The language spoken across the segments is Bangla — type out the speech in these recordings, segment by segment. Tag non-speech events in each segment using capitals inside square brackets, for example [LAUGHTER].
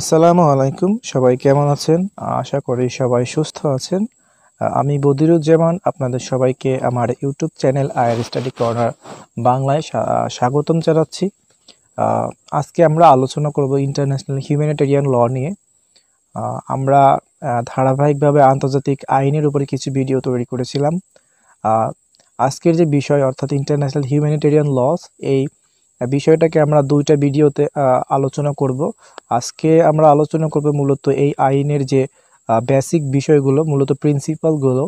আসসালামু আলাইকুম সবাই কেমন আছেন আশা করি সবাই সুস্থ আছেন আমি বদিরুজ্জামান আপনাদের সবাইকে আমার YouTube channel our study corner বাংলায় স্বাগতম জানাচ্ছি আজকে আমরা আলোচনা করব ইন্টারন্যাশনাল হিউম্যানিটেরিয়ান ল নিয়ে আমরা ধারাবাহিকভাবে আন্তর্জাতিক আইনের উপরে কিছু ভিডিও তৈরি করেছিলাম আজকের যে বিষয় অর্থাৎ ইন্টারন্যাশনাল হিউম্যানিটেরিয়ান লস এই বিষয়টাকে আমরা দুইটা ভিডিওতে আলোচনা করব আজকে আমরা আলোচনা করব মূলত এই আইনের যে বেসিক বিষয়গুলো মূলত প্রিন্সিপালগুলো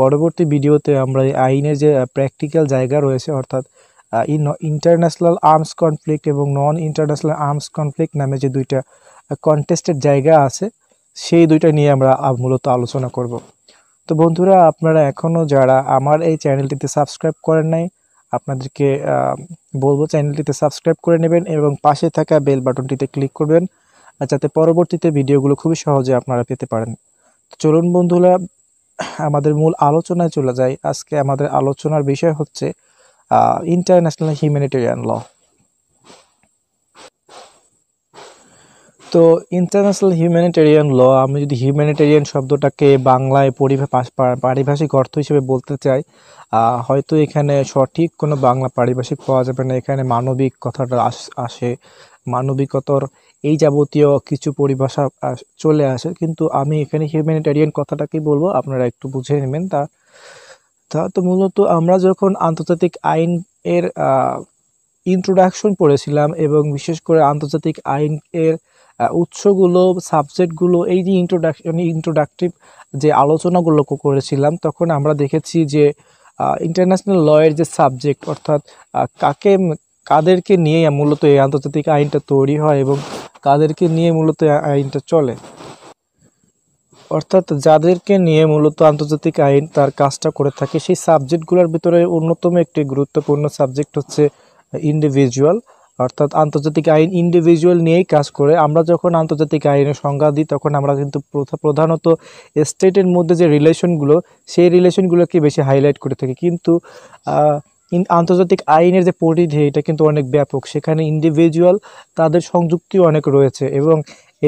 পরবর্তী ভিডিওতে আমরা এই আইনের যে প্র্যাকটিক্যাল জায়গা রয়েছে অর্থাৎ ইন্টারন্যাশনাল আর্মস কনফ্লিক্ট এবং নন ইন্টারন্যাশনাল আর্মস কনফ্লিক্ট নামে যে দুইটা কন্টেস্টেড জায়গা আছে সেই দুইটা নিয়ে আমরা মূলত আলোচনা করব তো বন্ধুরা আপনারা এখনও যারা আমার এই চ্যানেলটিতে সাবস্ক্রাইব করেন নাই আপনাদেরকে বলবো চ্যানেলটিতে সাবস্ক্রাইব করে নেবেন এবং পাশে থাকা বেল বাটনটিতে ক্লিক করবেন যাতে পরবর্তীতে ভিডিওগুলো খুবই সহজে আপনারা পেতে পারেন চলুন বন্ধুরা আমাদের মূল আলোচনায় চলে যাই আজকে আমাদের আলোচনার বিষয় হচ্ছে ইন্টারন্যাশনাল হিউম্যানিটেরিয়ান ল তো ইন্টারন্যাশনাল হিউম্যানিটেরিয়ান ল আমি যদি হিউম্যানিটেরিয়ান শব্দটাকে বাংলায় পরিভাষিক অর্থ হিসেবে বলতে চাই হয়তো এখানে সঠিক কোনো বাংলা পারিভাষিক পাওয়া যাবে না এখানে মানবিক কথাটা আসে মানবিকতর এই যাবতীয় কিছু পরিভাষা চলে আসে কিন্তু আমি এখানে হিউম্যানিটেরিয়ান কথাটাকেই বলবো আপনারা একটু বুঝে নেবেন তা তা তো মূলত আমরা যখন আন্তর্জাতিক আইন এর ইন্ট্রোডাকশন পড়েছিলাম এবং বিশেষ করে আন্তর্জাতিক আইন এর উৎসগুলো সাবজেক্টগুলো এই যে ইন্ট্রোডাকশন ইন্ট্রোডাকটিভ যে আলোচনাগুলো করেছিলাম তখন আমরা দেখেছি যে ইন্টারন্যাশনাল লয়ের যে সাবজেক্ট অর্থাৎ কাকে কাদেরকে নিয়ে মূলত এই আন্তর্জাতিক আইনটা তৈরি হয় এবং কাদেরকে নিয়ে মূলত আইনটা চলে অর্থাৎ যাদেরকে নিয়ে মূলত আন্তর্জাতিক আইন তার কাজটা করে থাকে সেই সাবজেক্টগুলোর ভিতরে অন্যতম একটি গুরুত্বপূর্ণ সাবজেক্ট হচ্ছে ইন্ডিভিজুয়াল অর্থাৎ আন্তর্জাতিক আইন ইন্ডিভিজুয়াল নিয়েই কাজ করে আমরা যখন আন্তর্জাতিক আইনের সংজ্ঞা দিই তখন আমরা কিন্তু প্রধানত স্টেটের মধ্যে যে রিলেশনগুলো সেই রিলেশনগুলোকে বেশি হাইলাইট করে থাকি কিন্তু আন্তর্জাতিক আইনের যে পরিধি এটা কিন্তু অনেক ব্যাপক সেখানে ইন্ডিভিজুয়াল তাদের সংযুক্তি অনেক রয়েছে এবং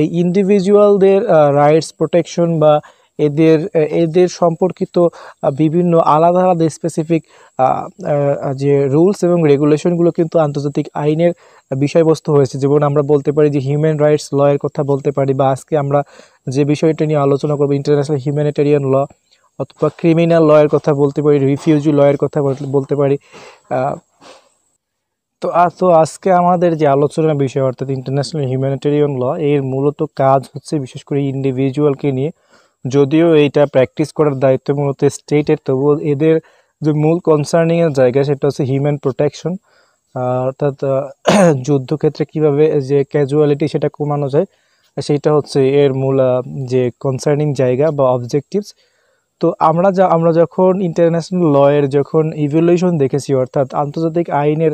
এই ইন্ডিভিজুয়ালদের রাইটস প্রোটেকশন বা এদের এদের সম্পর্কিত বিভিন্ন আলাদা আলাদা স্পেসিফিক যে রুলস এবং রেগুলেশনগুলো কিন্তু আন্তর্জাতিক আইনের বিষয়বস্তু হয়েছে যেমন আমরা বলতে পারি যে হিউম্যান রাইটস ল এর কথা বলতে পারি বা আজকে আমরা যে বিষয়টা নিয়ে আলোচনা করবো ইন্টারন্যাশনাল হিউম্যানিটেরিয়ান ল অথবা ক্রিমিনাল লয়ের কথা বলতে পারি রিফিউজি লয়ের কথা বলতে পারি তো তো আজকে আমাদের যে আলোচনার বিষয় অর্থাৎ ইন্টারন্যাশনাল হিউম্যানিটেরিয়ান ল এর মূলত কাজ হচ্ছে বিশেষ করে ইন্ডিভিজুয়ালকে নিয়ে যদিও এইটা প্র্যাকটিস করার দায়িত্ব মূলত স্টেটের তবুও এদের যে মূল কনসার্নিংয়ের জায়গা সেটা হচ্ছে হিউম্যান প্রোটেকশন অর্থাৎ [CLEARS THROAT] যুদ্ধক্ষেত্রে কিভাবে যে ক্যাজুয়ালিটি সেটা কমানো যায় সেটা হচ্ছে এর মূল যে কনসার্নিং জায়গা বা অবজেক্টিভস তো আমরা যা আমরা যখন ইন্টারন্যাশনাল লয়ের যখন ইভ্যালুয়েশন দেখেছি অর্থাৎ আন্তর্জাতিক আইনের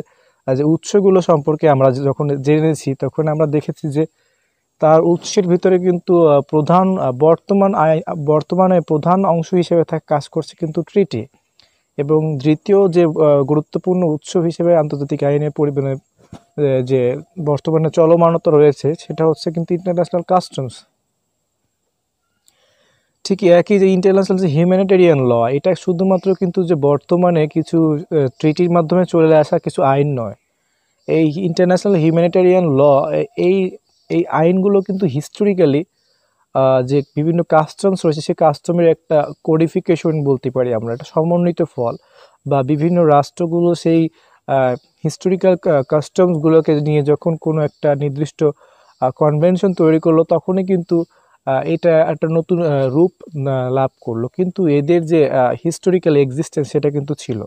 যে উৎসগুলো সম্পর্কে আমরা যখন জেনেছি তখন আমরা দেখেছি যে তার উৎসের ভিতরে কিন্তু প্রধান বর্তমান আয় বর্তমানে প্রধান অংশ হিসেবে কাজ করছে কিন্তু ট্রিটি এবং দ্বিতীয় যে গুরুত্বপূর্ণ উৎস হিসেবে আন্তর্জাতিক আইনের পরিমাণে যে বর্তমানে চলমানতা রয়েছে সেটা হচ্ছে কিন্তু ইন্টারন্যাশনাল কাস্টমস ঠিক একই যে ইন্টারন্যাশনাল যে হিউম্যানিটেরিয়ান ল এটা শুধুমাত্র কিন্তু যে বর্তমানে কিছু ট্রিটির মাধ্যমে চলে আসা কিছু আইন নয় এই ইন্টারন্যাশনাল হিউম্যানিটেরিয়ান ল এই এই আইনগুলো কিন্তু হিস্টোরিক্যালি যে বিভিন্ন কাস্টমস রয়েছে সেই কাস্টমের একটা কোডিফিকেশন বলতে পারি আমরা একটা সমন্বিত ফল বা বিভিন্ন রাষ্ট্রগুলো সেই হিস্টোরিক্যাল কাস্টমসগুলোকে নিয়ে যখন কোনো একটা নির্দিষ্ট কনভেনশন তৈরি করলো তখনই কিন্তু এটা একটা নতুন রূপ লাভ করলো কিন্তু এদের যে হিস্টোরিক্যাল এক্সিস্টেন্স সেটা কিন্তু ছিল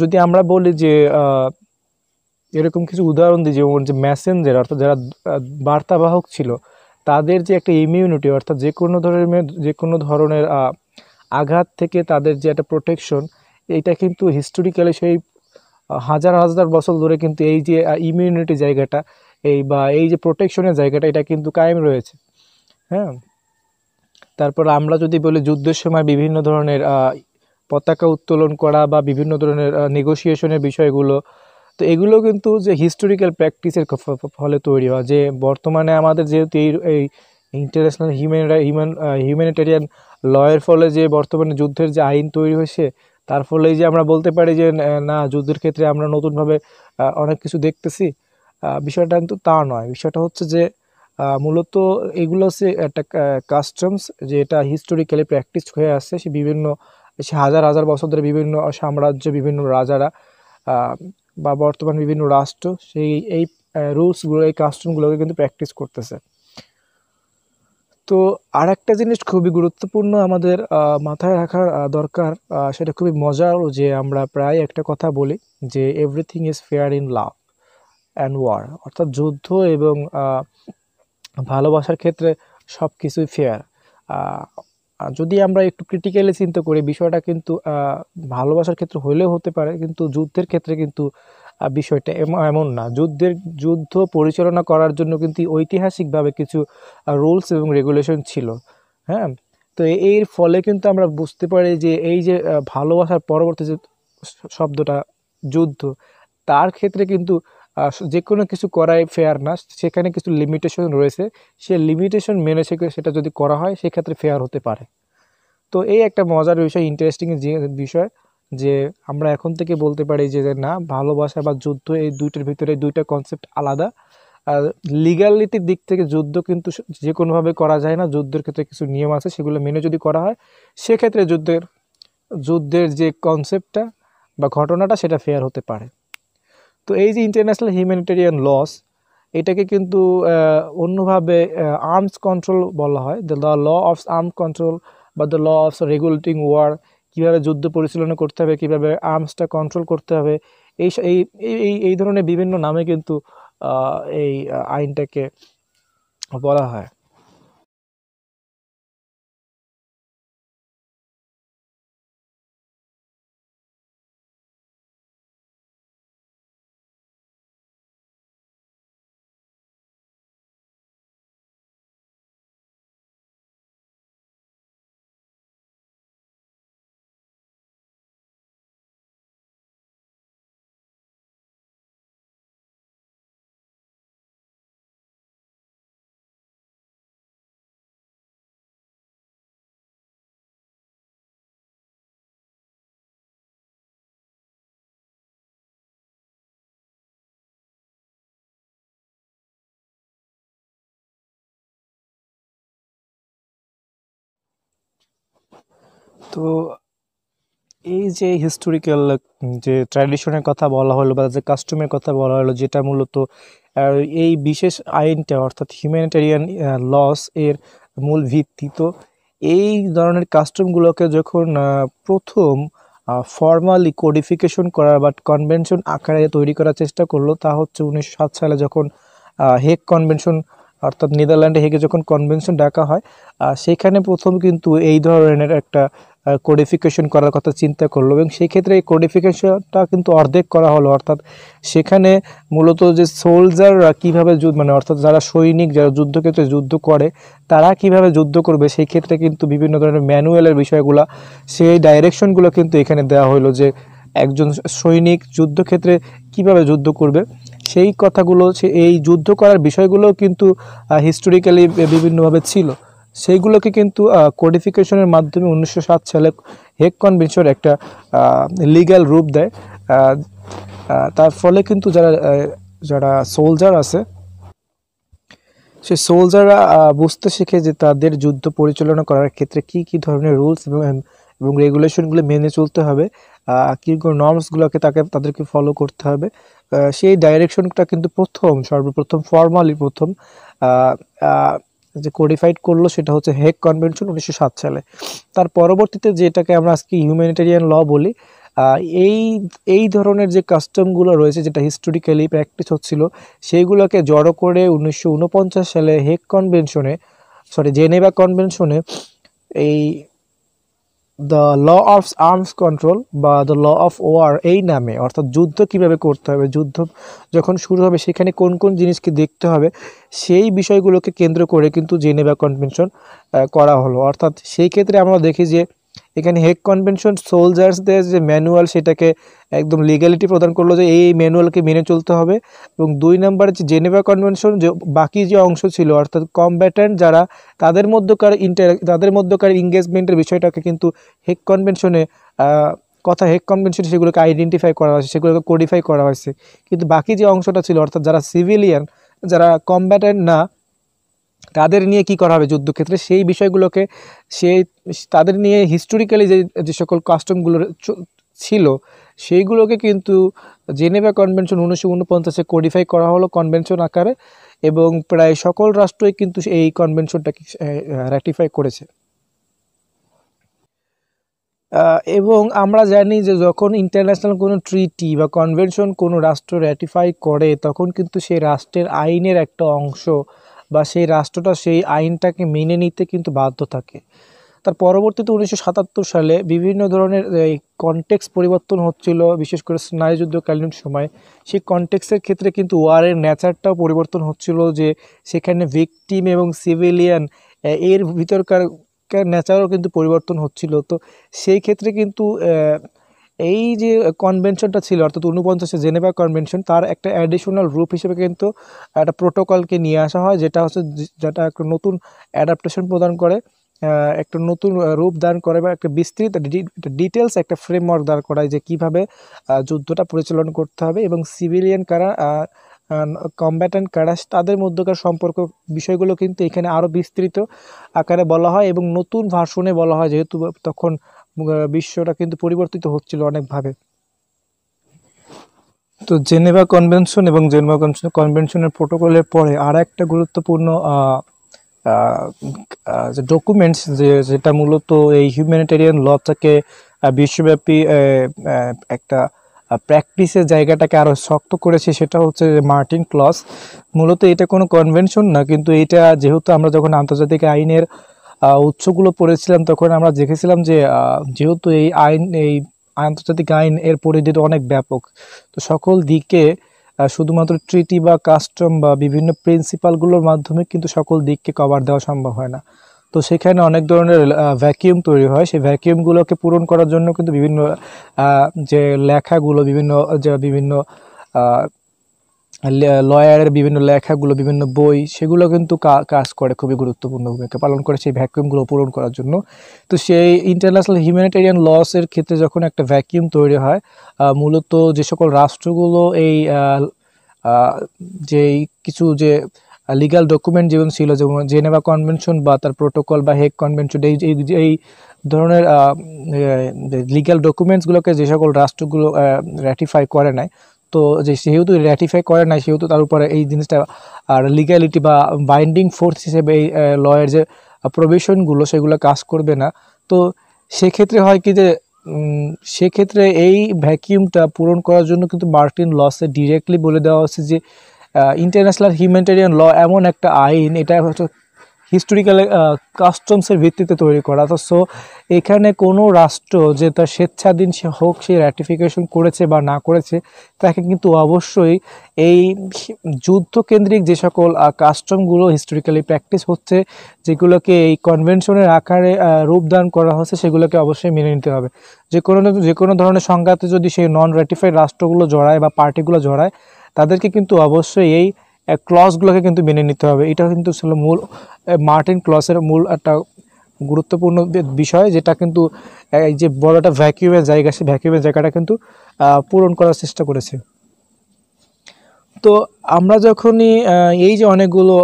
যদি আমরা বলি যে এরকম কিছু উদাহরণ দিই যেমন যে ম্যাসেঞ্জার অর্থাৎ যারা বার্তাবাহক ছিল তাদের যে একটা ইমিউনিটি অর্থাৎ যে কোনো ধরনের যে কোনো ধরনের আঘাত থেকে তাদের যে একটা প্রোটেকশন এটা কিন্তু হিস্টোরিক্যালি সেই হাজার হাজার বছর ধরে কিন্তু এই যে ইমিউনিটি জায়গাটা এই বা এই যে প্রোটেকশনের জায়গাটা এটা কিন্তু কায়েম রয়েছে হ্যাঁ তারপর আমরা যদি বলি যুদ্ধের সময় বিভিন্ন ধরনের পতাকা উত্তোলন করা বা বিভিন্ন ধরনের নেগোসিয়েশনের বিষয়গুলো তো এগুলো কিন্তু যে হিস্টোরিক্যাল প্র্যাকটিসের ফলে তৈরি হয় যে বর্তমানে আমাদের যেহেতু এই এই ইন্টারন্যাশনাল হিউম্যান হিউম্যান হিউম্যানিটেরিয়ান লয়ের ফলে যে বর্তমানে যুদ্ধের যে আইন তৈরি হয়েছে তার ফলেই যে আমরা বলতে পারি যে না যুদ্ধের ক্ষেত্রে আমরা নতুনভাবে অনেক কিছু দেখতেছি বিষয়টা কিন্তু তা নয় বিষয়টা হচ্ছে যে মূলত এগুলো হচ্ছে একটা কাস্টমস যে এটা হিস্টোরিক্যালি প্র্যাকটিস হয়ে আসছে সে বিভিন্ন সে হাজার হাজার বছর ধরে বিভিন্ন সাম্রাজ্য বিভিন্ন রাজারা বা বর্তমান বিভিন্ন রাষ্ট্র সেই এই রুলসগুলো এই কাস্টমগুলোকে কিন্তু প্র্যাকটিস করতেছে তো আর একটা জিনিস খুবই গুরুত্বপূর্ণ আমাদের মাথায় রাখার দরকার সেটা খুবই মজার যে আমরা প্রায় একটা কথা বলি যে everything is fair in love and war অর্থাৎ যুদ্ধ এবং ভালোবাসার ক্ষেত্রে সব কিছুই ফেয়ার যদি আমরা একটু ক্রিটিক্যালি চিন্তা করি বিষয়টা কিন্তু ভালোবাসার ক্ষেত্রে হলেও হতে পারে কিন্তু যুদ্ধের ক্ষেত্রে কিন্তু বিষয়টা এমন না যুদ্ধের যুদ্ধ পরিচালনা করার জন্য কিন্তু ঐতিহাসিকভাবে কিছু রুলস এবং রেগুলেশন ছিল হ্যাঁ তো এর ফলে কিন্তু আমরা বুঝতে পারি যে এই যে ভালোবাসার পরবর্তী যে শব্দটা যুদ্ধ তার ক্ষেত্রে কিন্তু যে কোনো কিছু করাই ফেয়ার না সেখানে কিছু লিমিটেশন রয়েছে সে লিমিটেশন মেনে সেটা যদি করা হয় সেক্ষেত্রে ফেয়ার হতে পারে তো এই একটা মজার বিষয় ইন্টারেস্টিং বিষয় যে আমরা এখন থেকে বলতে পারি যে না ভালোবাসা বা যুদ্ধ এই দুইটার ভিতরে দুইটা কনসেপ্ট আলাদা আর লিগ্যালিটির দিক থেকে যুদ্ধ কিন্তু যে কোনোভাবে করা যায় না যুদ্ধের ক্ষেত্রে কিছু নিয়ম আছে সেগুলো মেনে যদি করা হয় সেক্ষেত্রে যুদ্ধের যুদ্ধের যে কনসেপ্টটা বা ঘটনাটা সেটা ফেয়ার হতে পারে তো এই যে ইন্টারন্যাশনাল হিউম্যানিটেরিয়ান লস এটাকে কিন্তু অন্যভাবে আর্মস কন্ট্রোল বলা হয় the law of arm control বা the law of regulating war কীভাবে যুদ্ধ পরিচালনা করতে হবে কীভাবে আর্মসটা কন্ট্রোল করতে হবে এই এই এই ধরনের বিভিন্ন নামে কিন্তু এই আইনটাকে বলা হয় তো এই যে হিস্টোরিক্যাল যে ট্র্যাডিশনের কথা বলা হলো বা যে কাস্টমের কথা বলা হলো যেটা মূলত এই বিশেষ আইনটা অর্থাৎ হিউম্যানিটেরিয়ান লস এর মূল ভিত্তি তো এই ধরনের কাস্টমগুলোকে যখন প্রথম ফর্মালি কোডিফিকেশন করার বা কনভেনশন আকারে তৈরি করার চেষ্টা করলো তা হচ্ছে উনিশশো সালে যখন হেক কনভেনশন অর্থাৎ নেদারল্যান্ডে হেগে যখন কনভেনশন ডাকা হয় সেখানে প্রথম কিন্তু এই ধরনের একটা কোডিফিকেশন করার কথা চিন্তা করলো এবং সেই ক্ষেত্রে এই কোডিফিকেশনটা কিন্তু অর্ধেক করা হলো অর্থাৎ সেখানে মূলত যে সোলজাররা কীভাবে যুদ্ধ মানে অর্থাৎ যারা সৈনিক যারা যুদ্ধক্ষেত্রে যুদ্ধ করে তারা কিভাবে যুদ্ধ করবে সেই ক্ষেত্রে কিন্তু বিভিন্ন ধরনের ম্যানুয়ালের বিষয়গুলো সেই ডাইরেকশনগুলো কিন্তু এখানে দেওয়া হলো যে একজন সৈনিক যুদ্ধক্ষেত্রে কিভাবে যুদ্ধ করবে সেই কথাগুলো সে এই যুদ্ধ করার বিষয়গুলো কিন্তু হিস্টোরিক্যালি বিভিন্নভাবে ছিল সেইগুলোকে কিন্তু কোডিফিকেশনের মাধ্যমে উনিশশো সালে হেক কনভেনশন একটা লিগ্যাল রূপ দেয় তার ফলে কিন্তু যারা যারা সোলজার আছে সে সোলজাররা বুঝতে শিখে যে তাদের যুদ্ধ পরিচালনা করার ক্ষেত্রে কি কি ধরনের রুলস এবং এবং রেগুলেশনগুলো মেনে চলতে হবে কী নর্মসগুলোকে তাকে তাদেরকে ফলো করতে হবে সেই ডাইরেকশনটা কিন্তু প্রথম সর্বপ্রথম ফর্মালি প্রথম যে কোডিফাইড করলো সেটা হচ্ছে হেক কনভেনশন উনিশশো সালে তার পরবর্তীতে যেটাকে আমরা আজকে হিউম্যানিটেরিয়ান ল বলি এই এই ধরনের যে কাস্টমগুলো রয়েছে যেটা হিস্টোরিক্যালি প্র্যাকটিস হচ্ছিল সেইগুলোকে জড়ো করে উনিশশো সালে হেক কনভেনশনে সরি জেনেভা কনভেনশনে এই the law of arms control বা দ্য ল অফ ওয়ার এই নামে অর্থাৎ যুদ্ধ কিভাবে করতে হবে যুদ্ধ যখন শুরু হবে সেখানে কোন কোন জিনিসকে দেখতে হবে সেই বিষয়গুলোকে কেন্দ্র করে কিন্তু জেনেভা কনভেনশন করা হলো অর্থাৎ সেই ক্ষেত্রে আমরা দেখি যে এখানে হেক কনভেনশন সোলজার্সদের যে ম্যানুয়াল সেটাকে একদম লিগ্যালিটি প্রদান করলো যে এই ম্যানুয়ালকে মেনে চলতে হবে এবং দুই নম্বর যে জেনেভা কনভেনশন যে বাকি যে অংশ ছিল অর্থাৎ কম্ব্যাটেন্ট যারা তাদের মধ্যকার ইন্টার তাদের মধ্যকার এঙ্গেজমেন্টের বিষয়টাকে কিন্তু হেক কনভেনশনে কথা হেক কনভেনশন সেগুলোকে আইডেন্টিফাই করা হয়েছে সেগুলোকে কোডিফাই করা হয়েছে কিন্তু বাকি যে অংশটা ছিল অর্থাৎ যারা সিভিলিয়ান যারা কম্ব্যাটেন্ট না তাদের নিয়ে কি করা হবে যুদ্ধক্ষেত্রে সেই বিষয়গুলোকে সেই তাদের নিয়ে হিস্টোরিক্যালি যে যে সকল কাস্টমগুলো ছিল সেইগুলোকে কিন্তু জেনেভা কনভেনশন উনিশশো উনপঞ্চাশে কোডিফাই করা হলো কনভেনশন আকারে এবং প্রায় সকল রাষ্ট্রই কিন্তু এই কনভেনশনটাকে র্যাটিফাই করেছে এবং আমরা জানি যে যখন ইন্টারন্যাশনাল কোনো ট্রিটি বা কনভেনশন কোনো রাষ্ট্র র্যাটিফাই করে তখন কিন্তু সেই রাষ্ট্রের আইনের একটা অংশ বা সেই রাষ্ট্রটা সেই আইনটাকে মেনে নিতে কিন্তু বাধ্য থাকে তার পরবর্তীতে উনিশশো সালে বিভিন্ন ধরনের এই কনটেক্স পরিবর্তন হচ্ছিল বিশেষ করে স্নায়ুযুদ্ধকালীন সময় সেই কনটেক্সের ক্ষেত্রে কিন্তু ওয়ারের নেচারটাও পরিবর্তন হচ্ছিল যে সেখানে ভিকটিম এবং সিভিলিয়ান এর ভিতরকার নেচারও কিন্তু পরিবর্তন হচ্ছিল তো সেই ক্ষেত্রে কিন্তু এই যে কনভেনশনটা ছিল অর্থাৎ উনপঞ্চাশে জেনেভা কনভেনশন তার একটা অ্যাডিশনাল রূপ হিসেবে কিন্তু একটা প্রোটোকলকে নিয়ে আসা হয় যেটা হচ্ছে যেটা একটা নতুন অ্যাডাপ্টেশন প্রদান করে একটা নতুন রূপ দান করে বা একটা বিস্তৃত ডিটেলস একটা ফ্রেমওয়ার্ক দান করায় যে কিভাবে যুদ্ধটা পরিচালনা করতে হবে এবং সিভিলিয়ান কারা কম্ব্যাটেন্ট কারা তাদের মধ্যকার সম্পর্ক বিষয়গুলো কিন্তু এখানে আরও বিস্তৃত আকারে বলা হয় এবং নতুন ভার্সনে বলা হয় যেহেতু তখন বিশ্বটা কিন্তু পরিবর্তিত হচ্ছিল অনেকভাবে তো জেনেভা কনভেনশন এবং জেনেভা কনভেনশনের প্রোটোকলের পরে আর একটা গুরুত্বপূর্ণ ডকুমেন্টস যে যেটা মূলত এই হিউম্যানিটেরিয়ান লটাকে বিশ্বব্যাপী একটা প্র্যাকটিসের জায়গাটাকে আরও শক্ত করেছে সেটা হচ্ছে মার্টিন ক্লস মূলত এটা কোনো কনভেনশন না কিন্তু এটা যেহেতু আমরা যখন আন্তর্জাতিক আইনের উৎসগুলো পড়েছিলাম তখন আমরা দেখেছিলাম যে যেহেতু এই আইন এই আন্তর্জাতিক আইন এর পরিধি অনেক ব্যাপক তো সকল দিকে শুধুমাত্র ট্রিটি বা কাস্টম বা বিভিন্ন প্রিন্সিপালগুলোর মাধ্যমে কিন্তু সকল দিককে কভার দেওয়া সম্ভব হয় না তো সেখানে অনেক ধরনের ভ্যাকিউম তৈরি হয় সেই ভ্যাকিউমগুলোকে পূরণ করার জন্য কিন্তু বিভিন্ন যে লেখাগুলো বিভিন্ন যে বিভিন্ন লয়ারের বিভিন্ন লেখাগুলো বিভিন্ন বই সেগুলো কিন্তু কাজ করে খুবই গুরুত্বপূর্ণ ভূমিকা পালন করে সেই ভ্যাকিউমগুলো পূরণ করার জন্য তো সেই ইন্টারন্যাশনাল হিউম্যানিটেরিয়ান লসের ক্ষেত্রে যখন একটা ভ্যাকিউম তৈরি হয় মূলত যে সকল রাষ্ট্রগুলো এই যে কিছু যে লিগাল ডকুমেন্ট যেমন ছিল যেমন জেনেভা কনভেনশন বা তার প্রোটোকল বা হেক কনভেনশন এই এই ধরনের লিগাল ডকুমেন্টসগুলোকে যে সকল রাষ্ট্রগুলো র্যাটিফাই করে নাই তো যে সেহেতু র্যাটিফাই করে নাই সেহেতু তার উপরে এই জিনিসটা আর লিগ্যালিটি বা বাইন্ডিং ফোর্স হিসেবে এই লয়ের যে প্রভিশনগুলো সেগুলো কাজ করবে না তো সেক্ষেত্রে হয় কি যে সেক্ষেত্রে এই ভ্যাকিউমটা পূরণ করার জন্য কিন্তু মার্টিন লসে ডিরেক্টলি বলে দেওয়া হচ্ছে যে ইন্টারন্যাশনাল হিউম্যানিটেরিয়ান ল এমন একটা আইন এটা হচ্ছে হিস্টোরিক্যাল কাস্টমসের uh, ভিত্তিতে তৈরি করা তো সো এখানে কোনো রাষ্ট্র যে তার স্বেচ্ছাধীন সে হোক সে র্যাটিফিকেশন করেছে বা না করেছে তাকে কিন্তু অবশ্যই এই যুদ্ধকেন্দ্রিক যে সকল কাস্টমগুলো হিস্টোরিক্যালি প্র্যাকটিস হচ্ছে যেগুলোকে এই কনভেনশনের আকারে রূপদান করা হচ্ছে সেগুলোকে অবশ্যই মেনে নিতে হবে যে কোনো যে কোনো ধরনের সংঘাতে যদি সেই নন র্যাটিফাইড রাষ্ট্রগুলো জড়ায় বা পার্টিগুলো জড়ায় তাদেরকে কিন্তু অবশ্যই এই ক্লসগুলোকে কিন্তু মেনে নিতে হবে এটা কিন্তু আসলে মূল মার্টিন ক্লসের মূল একটা গুরুত্বপূর্ণ বিষয় যেটা কিন্তু এই যে বড় একটা ভ্যাকিউমের জায়গা সে ভ্যাকিউমের জায়গাটা কিন্তু পূরণ করার চেষ্টা করেছে তো আমরা যখনই এই যে অনেকগুলো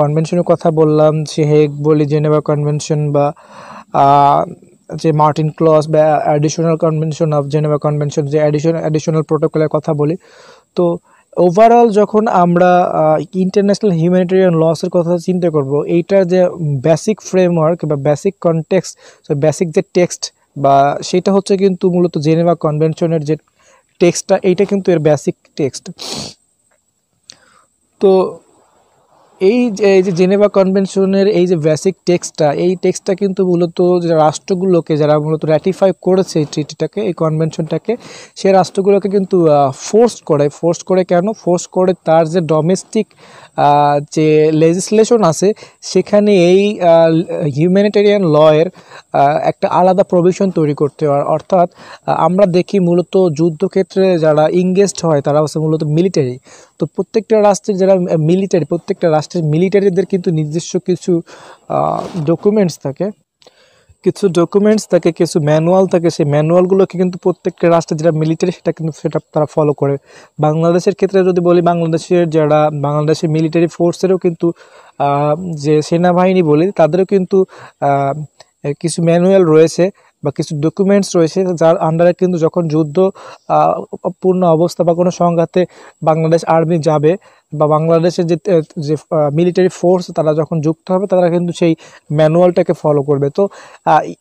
কনভেনশনের কথা বললাম সে হেগ বলি জেনেভা কনভেনশন বা যে মার্টিন ক্লস বা additional convention of Geneva convention যে অ্যাডিশন অ্যাডিশনাল প্রোটোকলের কথা বলি তো ওভারঅল যখন আমরা ইন্টারন্যাশনাল হিউম্যানিটেরিয়ান লসের কথা চিন্তা করব এইটার যে বেসিক ফ্রেমওয়ার্ক বা বেসিক কনটেক্স বেসিক যে টেক্সট বা সেটা হচ্ছে কিন্তু মূলত জেনেভা কনভেনশনের যে টেক্সটটা এইটা কিন্তু এর বেসিক টেক্সট তো এই যে জেনেভা কনভেনশনের এই যে বেসিক টেক্সটটা এই টেক্সটটা কিন্তু মূলত যে রাষ্ট্রগুলোকে যারা মূলত র্যাটিফাই করেছে এই ট্রিটিটাকে এই কনভেনশনটাকে সে রাষ্ট্রগুলোকে কিন্তু ফোর্স করে ফোর্স করে কেন ফোর্স করে তার যে ডোমেস্টিক যে লেজিসলেশন আছে সেখানে এই হিউম্যানিটেরিয়ান লয়ের একটা আলাদা প্রভিশন তৈরি করতে হয় অর্থাৎ আমরা দেখি মূলত যুদ্ধক্ষেত্রে যারা ইংগেজড হয় তারা হচ্ছে মূলত মিলিটারি তো প্রত্যেকটা রাষ্ট্রের যারা মিলিটারি প্রত্যেকটা রাষ্ট্রের মিলিটারিদের কিন্তু নিজস্ব কিছু ডকুমেন্টস থাকে কিছু ডকুমেন্টস থাকে কিছু ম্যানুয়াল থাকে সেই ম্যানুয়ালগুলোকে কিন্তু প্রত্যেকটা রাষ্ট্রে যেটা মিলিটারি সেটা কিন্তু সেটা তারা ফলো করে বাংলাদেশের ক্ষেত্রে যদি বলি বাংলাদেশের যারা বাংলাদেশের মিলিটারি ফোর্সেরও কিন্তু যে সেনাবাহিনী বলি তাদেরও কিন্তু কিছু ম্যানুয়াল রয়েছে বা কিছু ডকুমেন্টস রয়েছে যার আন্ডারে কিন্তু যখন যুদ্ধ পূর্ণ অবস্থা বা কোনো সংঘাতে বাংলাদেশ আর্মি যাবে বা বাংলাদেশের যে যে মিলিটারি ফোর্স তারা যখন যুক্ত হবে তারা কিন্তু সেই ম্যানুয়ালটাকে ফলো করবে তো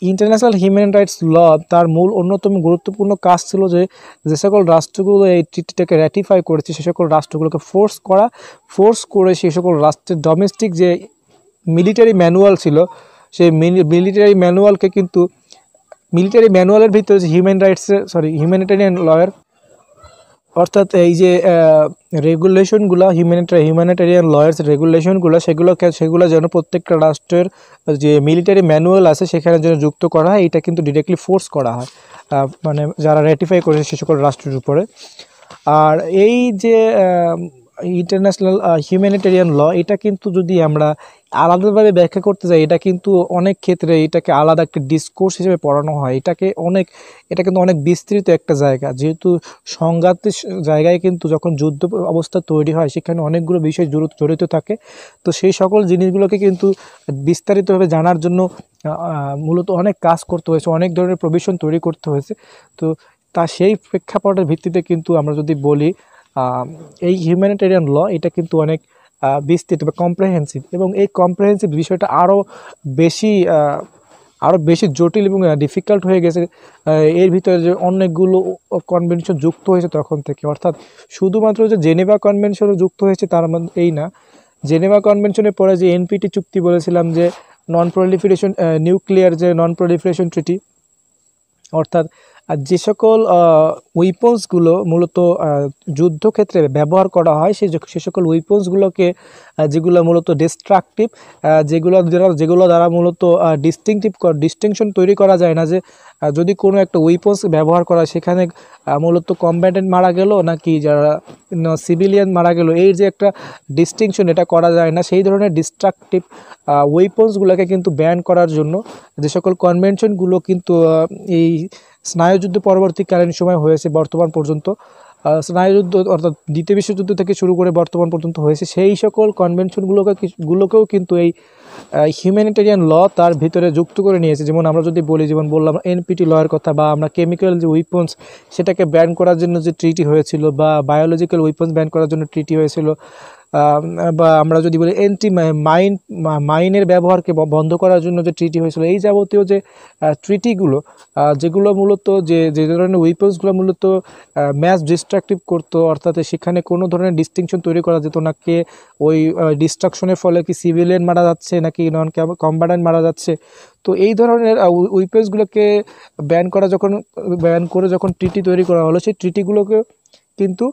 ইন্টারন্যাশনাল হিউম্যান রাইটস ল তার মূল অন্যতম গুরুত্বপূর্ণ কাজ ছিল যে যে সকল রাষ্ট্রগুলো এই ট্রিটিটাকে র্যাটিফাই করেছে সে সকল রাষ্ট্রগুলোকে ফোর্স করা ফোর্স করে সেই সকল রাষ্ট্রের ডোমেস্টিক যে মিলিটারি ম্যানুয়াল ছিল সেই মিলিটারি ম্যানুয়ালকে কিন্তু মিলিটারি ম্যানুয়ালের ভিতরে যে হিউম্যান রাইটসের সরি হিউম্যানিটারিয়ান লয়ের অর্থাৎ এই যে রেগুলেশনগুলো হিউম্যানিটারি হিউম্যানিটারিয়ান লয়ার্স রেগুলেশনগুলো সেগুলো সেগুলো যেন প্রত্যেকটা রাষ্ট্রের যে মিলিটারি ম্যানুয়াল আছে সেখানে যেন যুক্ত করা হয় এটা কিন্তু ডিরেক্টলি ফোর্স করা হয় মানে যারা র্যাটিফাই করেছে সে সকল রাষ্ট্রের উপরে আর এই যে ইন্টারন্যাশনাল হিউম্যানিটেরিয়ান ল এটা কিন্তু যদি আমরা আলাদাভাবে ব্যাখ্যা করতে যাই এটা কিন্তু অনেক ক্ষেত্রে এটাকে আলাদা একটা ডিসকোর্স হিসেবে পড়ানো হয় এটাকে অনেক এটা কিন্তু অনেক বিস্তৃত একটা জায়গা যেহেতু সংঘাতের জায়গায় কিন্তু যখন যুদ্ধ অবস্থা তৈরি হয় সেখানে অনেকগুলো বিষয় জড়িত থাকে তো সেই সকল জিনিসগুলোকে কিন্তু বিস্তারিতভাবে জানার জন্য মূলত অনেক কাজ করতে হয়েছে অনেক ধরনের প্রভিশন তৈরি করতে হয়েছে তো তা সেই প্রেক্ষাপটের ভিত্তিতে কিন্তু আমরা যদি বলি এই হিউম্যানিটেরিয়ান ল এটা কিন্তু অনেক বিস্তৃত বা কম্প্রেহেন্সিভ এবং এই কম্প্রেহেন্সিভ বিষয়টা আরও বেশি আরও বেশি জটিল এবং ডিফিকাল্ট হয়ে গেছে এর ভিতরে যে অনেকগুলো কনভেনশন যুক্ত হয়েছে তখন থেকে অর্থাৎ শুধুমাত্র যে জেনেভা কনভেনশন যুক্ত হয়েছে তার মধ্যে এই না জেনেভা কনভেনশনের পরে যে এনপিটি চুক্তি বলেছিলাম যে নন প্রলিফিরেশন নিউক্লিয়ার যে নন প্রলিফিরেশন ট্রিটি অর্থাৎ আর যে সকল উইপন্সগুলো মূলত যুদ্ধক্ষেত্রে ব্যবহার করা হয় সেই সে সকল উইপন্সগুলোকে যেগুলো মূলত ডিস্ট্রাকটিভ যেগুলো দ্বারা যেগুলো দ্বারা মূলত ডিস্টিংটিভ ডিস্টিংশন তৈরি করা যায় না যে যদি কোনো একটা উইপন্স ব্যবহার করা সেখানে মূলত কম্ব্যাটেন্ট মারা গেল নাকি যারা সিভিলিয়ান মারা গেল এই যে একটা ডিস্টিংশন এটা করা যায় না সেই ধরনের ডিস্ট্রাকটিভ ওয়েপন্সগুলোকে কিন্তু ব্যান করার জন্য যে সকল কনভেনশনগুলো কিন্তু এই স্নায়ুযুদ্ধ পরবর্তীকালীন সময় হয়েছে বর্তমান পর্যন্ত স্নায়ুযুদ্ধ অর্থাৎ দ্বিতীয় বিশ্বযুদ্ধ থেকে শুরু করে বর্তমান পর্যন্ত হয়েছে সেই সকল কনভেনশনগুলোকে গুলোকেও কিন্তু এই হিউম্যানিটেরিয়ান ল তার ভিতরে যুক্ত করে নিয়েছে যেমন আমরা যদি বলি যেমন বললাম এনপিটি লয়ের কথা বা আমরা কেমিক্যাল যে উইপন্স সেটাকে ব্যান করার জন্য যে ট্রিটি হয়েছিল বা বায়োলজিক্যাল উইপন্স ব্যান করার জন্য ট্রিটি হয়েছিল বা আমরা যদি বলি এন্টি মাইন মাইনের ব্যবহারকে বন্ধ করার জন্য যে ট্রিটি হয়েছিল এই যাবতীয় যে ট্রিটিগুলো যেগুলো মূলত যে যে ধরনের উইপন্সগুলো মূলত ম্যাচ ডিস্ট্রাকটিভ করতো অর্থাৎ সেখানে কোনো ধরনের ডিস্টিংশন তৈরি করা যেত না কে ওই ডিস্ট্রাকশনের ফলে কি সিভিলিয়ান মারা যাচ্ছে নাকি নন কম্বাডান মারা যাচ্ছে তো এই ধরনের উইপেন্সগুলোকে ব্যান করা যখন ব্যান করে যখন ট্রিটি তৈরি করা হলো সেই ট্রিটিগুলোকে কিন্তু